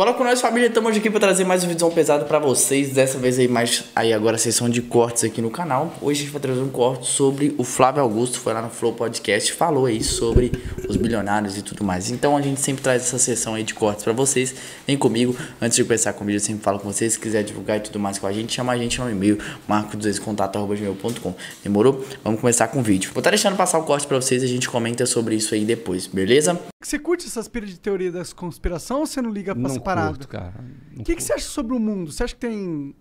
Fala com nós, família. Estamos aqui para trazer mais um vídeo pesado para vocês. Dessa vez aí mais aí agora a sessão de cortes aqui no canal. Hoje a gente vai trazer um corte sobre o Flávio Augusto, foi lá no Flow Podcast, falou aí sobre os bilionários e tudo mais. Então a gente sempre traz essa sessão aí de cortes para vocês. Vem comigo. Antes de começar com o vídeo, eu sempre falo com vocês. Se quiser divulgar e tudo mais com a gente, chama a gente no e-mail marco2contato@gmail.com. Demorou? Vamos começar com o vídeo. Vou estar deixando passar o corte para vocês e a gente comenta sobre isso aí depois, beleza? Você curte essas pilhas de teoria das conspiração ou você não liga para parada. Curto, cara. O que, que você acha sobre o mundo? Você acha que tem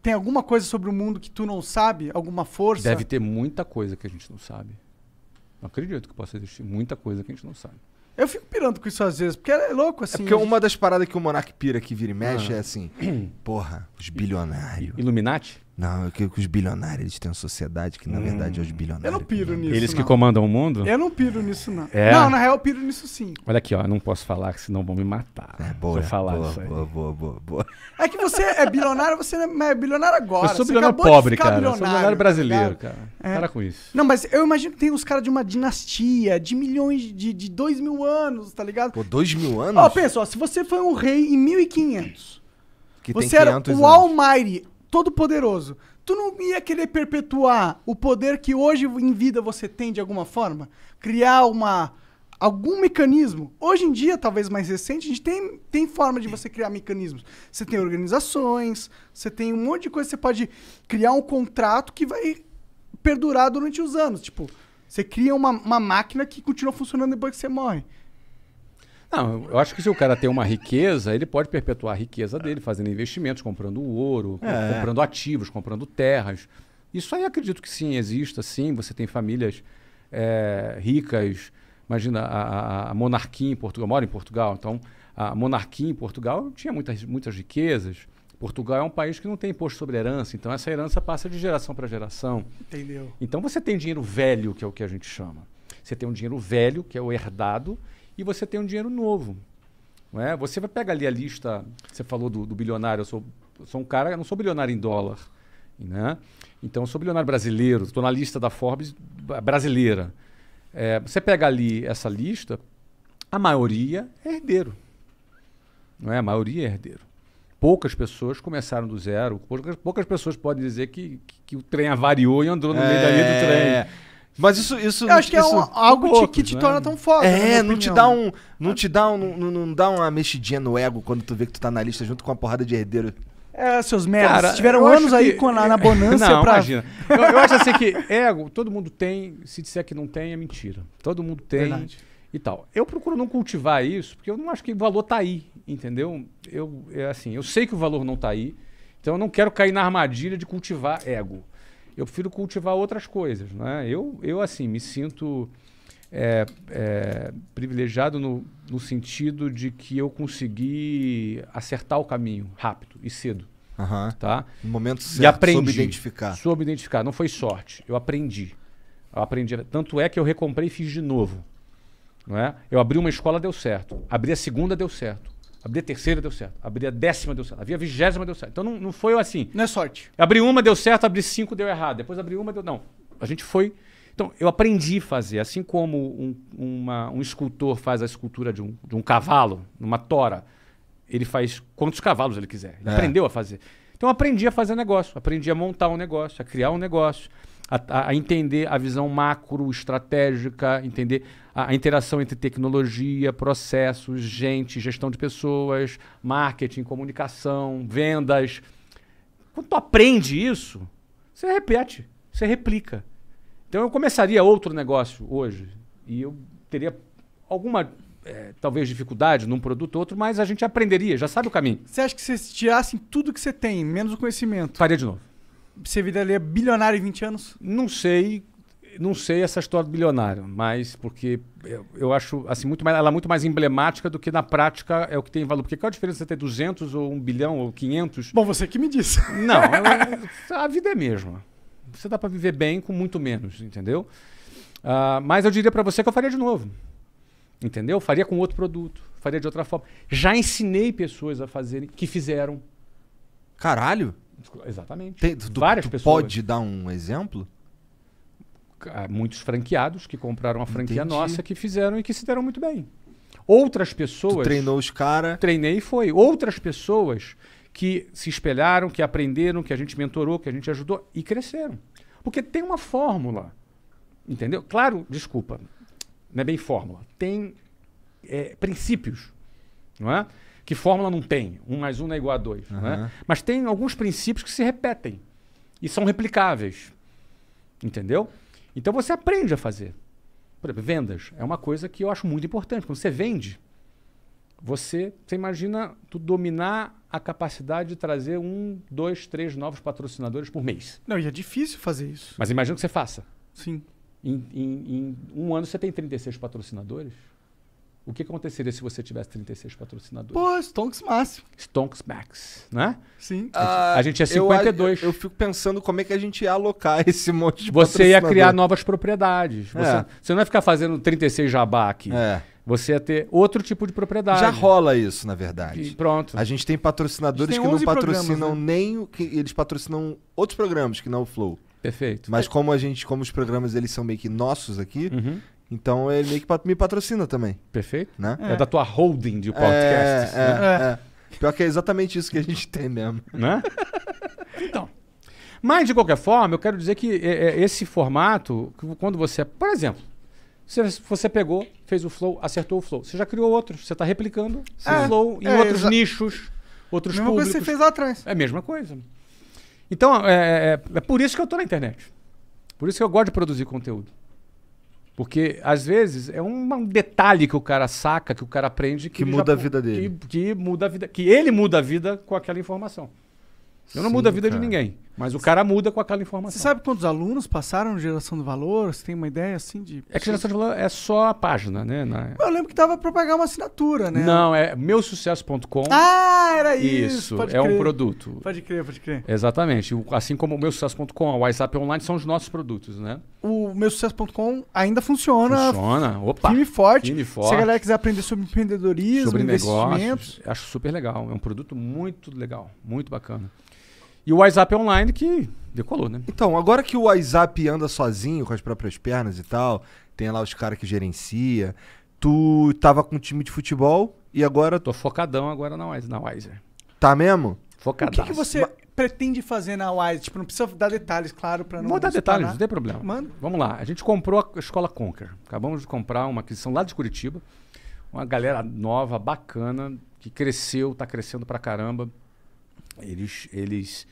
tem alguma coisa sobre o mundo que tu não sabe? Alguma força? Deve ter muita coisa que a gente não sabe. Não acredito que possa existir muita coisa que a gente não sabe. Eu fico pirando com isso às vezes, porque é louco é assim. É porque gente... uma das paradas que o Monark pira que vira e mexe ah. é assim: porra, os bilionários. Illuminati? Não, é que, que os bilionários eles têm uma sociedade que, na hum. verdade, é os hum. bilionários. Eu não piro nisso. Eles não. que comandam o mundo? Eu não piro nisso, não. É. Não, na real, eu piro nisso sim. Olha aqui, ó, eu não posso falar, que senão vão me matar. É boa. Vou falar boa, isso boa, boa, boa, boa, É que você é bilionário, você é, é bilionário agora. Eu sou bilionário pobre, cara. Bilionário, eu sou bilionário tá brasileiro, tá cara. É. Para com isso. Não, mas eu imagino que tem uns caras de uma dinastia de milhões, de, de dois mil anos, tá ligado? Pô, dois mil anos? Ó, pensa, ó, se você foi um rei em 1500, que você era o anos. Almighty todo poderoso, tu não ia querer perpetuar o poder que hoje em vida você tem de alguma forma? Criar uma algum mecanismo. Hoje em dia, talvez mais recente, a gente tem, tem forma de você criar mecanismos. Você tem organizações, você tem um monte de coisa, você pode criar um contrato que vai perdurar durante os anos. Tipo, você cria uma, uma máquina que continua funcionando depois que você morre. Não, eu acho que se o cara tem uma riqueza, ele pode perpetuar a riqueza dele, fazendo investimentos, comprando ouro, é. comprando ativos, comprando terras. Isso aí acredito que sim, exista, sim. Você tem famílias é, ricas. Imagina, a, a, monarquia em Portugal, mora em Portugal, então a monarquia em Portugal tinha muitas, muitas riquezas. Portugal é um país que não tem imposto sobre herança, então essa herança passa de geração para geração. Entendeu? Então você tem dinheiro velho, que é o que a gente chama. Você tem um dinheiro velho, que é o herdado, e você tem um dinheiro novo. Não é? Você vai pegar ali a lista, você falou do, do bilionário, eu sou, eu sou um cara, eu não sou bilionário em dólar. Né? Então, eu sou bilionário brasileiro, estou na lista da Forbes brasileira. É, você pega ali essa lista, a maioria é herdeiro. Não é? A maioria é herdeiro. Poucas pessoas começaram do zero. Poucas, poucas pessoas podem dizer que, que, que o trem avariou e andou no é, meio da linha do é, trem. Mas isso. isso eu acho que é isso, é um, algo que te né? torna tão foda. É, não te dá um. Não te dá um. Não, não dá uma mexidinha no ego quando tu vê que tu tá na lista junto com uma porrada de herdeiro. É, seus merdas. Tiveram anos que... aí com, na, na bonança pra... imagina. eu, eu, acho assim que ego, todo mundo tem. Se disser que não tem, é mentira. Todo mundo tem Verdade. e tal. Eu procuro não cultivar isso, porque eu não acho que o valor tá aí, entendeu? Eu, é assim, eu sei que o valor não tá aí, então eu não quero cair na armadilha de cultivar ego eu prefiro cultivar outras coisas. Né? Eu, eu, assim, me sinto é, é, privilegiado no, no, sentido de que eu consegui acertar o caminho rápido e cedo. Uhum. Tá? No momento certo, e aprendi, soube identificar. Soube identificar, não foi sorte, eu aprendi. Eu aprendi. Tanto é que eu recomprei e fiz de novo. Não é? Eu abri uma escola, deu certo. Abri a segunda, deu certo. Abri a terceira, deu certo. Abri a décima, deu certo. Abri a vigésima, deu certo. Então não, não foi assim. Não é sorte. Abri uma, deu certo. Abri cinco, deu errado. Depois abri uma, deu... Não. A gente foi... Então, eu aprendi a fazer. Assim como um, uma, um escultor faz a escultura de um, de um cavalo, numa tora, ele faz quantos cavalos ele quiser. Ele é. aprendeu a fazer. Então, eu aprendi a fazer negócio. Aprendi a montar um negócio, a criar um negócio a, a entender a visão macro, estratégica, entender a, a, interação entre tecnologia, processos, gente, gestão de pessoas, marketing, comunicação, vendas. Quando tu aprende isso, você repete, você replica. Então eu começaria outro negócio hoje e eu teria alguma é, talvez dificuldade num produto ou outro, mas a gente aprenderia, já sabe o caminho. Você acha que se tirassem tudo que você tem, menos o conhecimento? Faria de novo. Você viraria bilionário em 20 anos? Não sei, não sei essa história do bilionário, mas porque eu, eu, acho assim muito mais, ela é muito mais emblemática do que na prática é o que tem valor. Porque qual a diferença entre 200 ou 1 bilhão ou 500? Bom, você que me disse. Não, a vida é a mesma. Você dá para viver bem com muito menos, entendeu? Uh, mas eu diria para você que eu faria de novo. Entendeu? Faria com outro produto, faria de outra forma. Já ensinei pessoas a fazerem que fizeram. Caralho? Exatamente. Tem, tu, Várias tu pessoas. Pode dar um exemplo? Ah, muitos franqueados que compraram a franquia Entendi. nossa que fizeram e que se deram muito bem. Outras pessoas. Tu treinou os caras. Treinei e foi. Outras pessoas que se espelharam, que aprenderam, que a gente mentorou, que a gente ajudou e cresceram. Porque tem uma fórmula. Entendeu? Claro, desculpa. Não é bem fórmula. Tem é, princípios. Não é? que fórmula não tem, um mais um é igual a dois. Uhum. Né? Mas tem alguns princípios que se repetem e são replicáveis. Entendeu? Então você aprende a fazer. Por exemplo, vendas é uma coisa que eu acho muito importante. Quando você vende, você, você imagina tu dominar a capacidade de trazer um, dois, três novos patrocinadores por mês. Não, e é difícil fazer isso. Mas imagina que você faça. Sim. Em, em, em um ano você tem 36 patrocinadores. O que aconteceria se você tivesse 36 patrocinadores? Pô, Stonks máximo. Stonks Max, né? Sim. a gente é 52. Eu, eu, fico pensando como é que a gente ia alocar esse monte de Você ia criar novas propriedades. Você, é. você não ia ficar fazendo 36 jabá aqui. É. Você ia ter outro tipo de propriedade. Já rola isso, na verdade. E pronto. A gente tem patrocinadores gente tem que não patrocinam né? nem que eles patrocinam outros programas que não o Flow. Perfeito. Mas como a gente, como os programas eles são meio que nossos aqui, uhum. Então ele meio que me patrocina também. Perfeito. Né? É. é da tua holding de podcasts. É, né? É, é, Pior que é exatamente isso que a gente tem mesmo. Né? então. Mas, de qualquer forma, eu quero dizer que é, é, esse formato, quando você. Por exemplo, você, pegou, fez o flow, acertou o flow. Você já criou outros, você está replicando o flow em outros nichos, outros mesma públicos. Mesma coisa que você fez lá atrás. É a mesma coisa. Então, é, é por isso que eu estou na internet. Por isso que eu gosto de produzir conteúdo. Porque, às vezes, é um, detalhe que o cara saca, que o cara aprende. Que, que muda já, a vida dele. Que, que, muda a vida. Que ele muda a vida com aquela informação. Eu não mudo muda a vida cara. de ninguém. Mas o cara muda com aquela informação. Você sabe quantos alunos passaram no Geração do Valor? Você tem uma ideia assim de. É que Geração do Valor é só a página, né? Na... Eu lembro que dava para pagar uma assinatura, né? Não, é meusucesso.com. Ah, era isso. Isso, é crer. um produto. Pode crer, pode crer. Exatamente. Assim como o meusucesso.com, o WhatsApp Online são os nossos produtos, né? O meusucesso.com ainda funciona. Funciona, opa. Time forte. forte. Se a galera quiser aprender sobre empreendedorismo, sobre investimentos. Negócios, acho super legal. É um produto muito legal, muito bacana. E o WhatsApp Online que decolou, né? Então, agora que o WhatsApp anda sozinho com as próprias pernas e tal, tem lá os caras que gerencia, tu tava com um time de futebol e agora... Tô focadão agora na Wiser. Na Tá mesmo? Focadão. O que, que você Ma... pretende fazer na Wiser? Tipo, não precisa dar detalhes, claro, para não... Vou dar detalhes, não tem problema. Mano. Vamos lá, a gente comprou a escola Conquer. Acabamos de comprar uma aquisição lá de Curitiba. Uma galera nova, bacana, que cresceu, tá crescendo pra caramba eles eles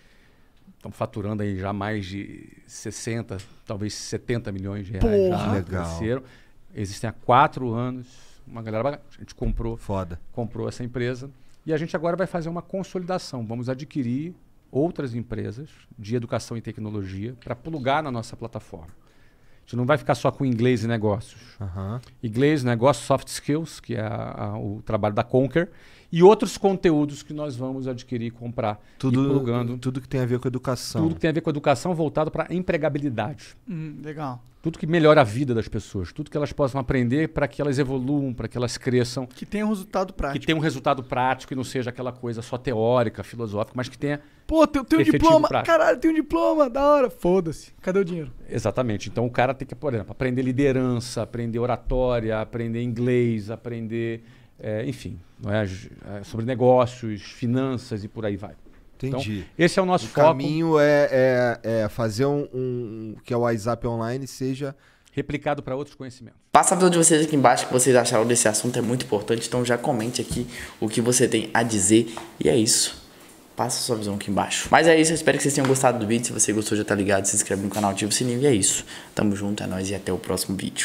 estão faturando aí já mais de 60, talvez 70 milhões de reais. Porra, já legal. Cresceram. Existem há quatro anos. Uma galera, a gente comprou, Foda. comprou essa empresa e a gente agora vai fazer uma consolidação. Vamos adquirir outras empresas de educação e tecnologia para plugar na nossa plataforma. A gente não vai ficar só com inglês e negócios. Uhum. Inglês, negócios, soft skills, que é a, a, o trabalho da Conquer, e outros conteúdos que nós vamos adquirir, comprar, tudo, plugando. Tudo que tem a ver com educação. Tudo que tem a ver com educação voltado para empregabilidade. Hum, legal. Tudo que melhora a vida das pessoas, tudo que elas possam aprender para que elas evoluam, para que elas cresçam. Que tenha um resultado prático. Que tenha um resultado prático e não seja aquela coisa só teórica, filosófica, mas que tenha. Pô, tem, tem um diploma, prático. caralho, tem um diploma, da hora, foda-se, cadê o dinheiro? Exatamente, então o cara tem que, por exemplo, aprender liderança, aprender oratória, aprender inglês, aprender é, enfim, é? é, sobre negócios, finanças e por aí vai. Então, Entendi. Então, esse é o nosso o foco. O caminho é, é, é, fazer um, um que é o WhatsApp online seja replicado para outros conhecimentos. Passa a visão de vocês aqui embaixo que vocês acharam desse assunto é muito importante, então já comente aqui o que você tem a dizer e é isso. Passa a sua visão aqui embaixo. Mas é isso, eu espero que vocês tenham gostado do vídeo. Se você gostou, já tá ligado, se inscreve no canal, ativa o sininho e é isso. Tamo junto, é nóis e até o próximo vídeo.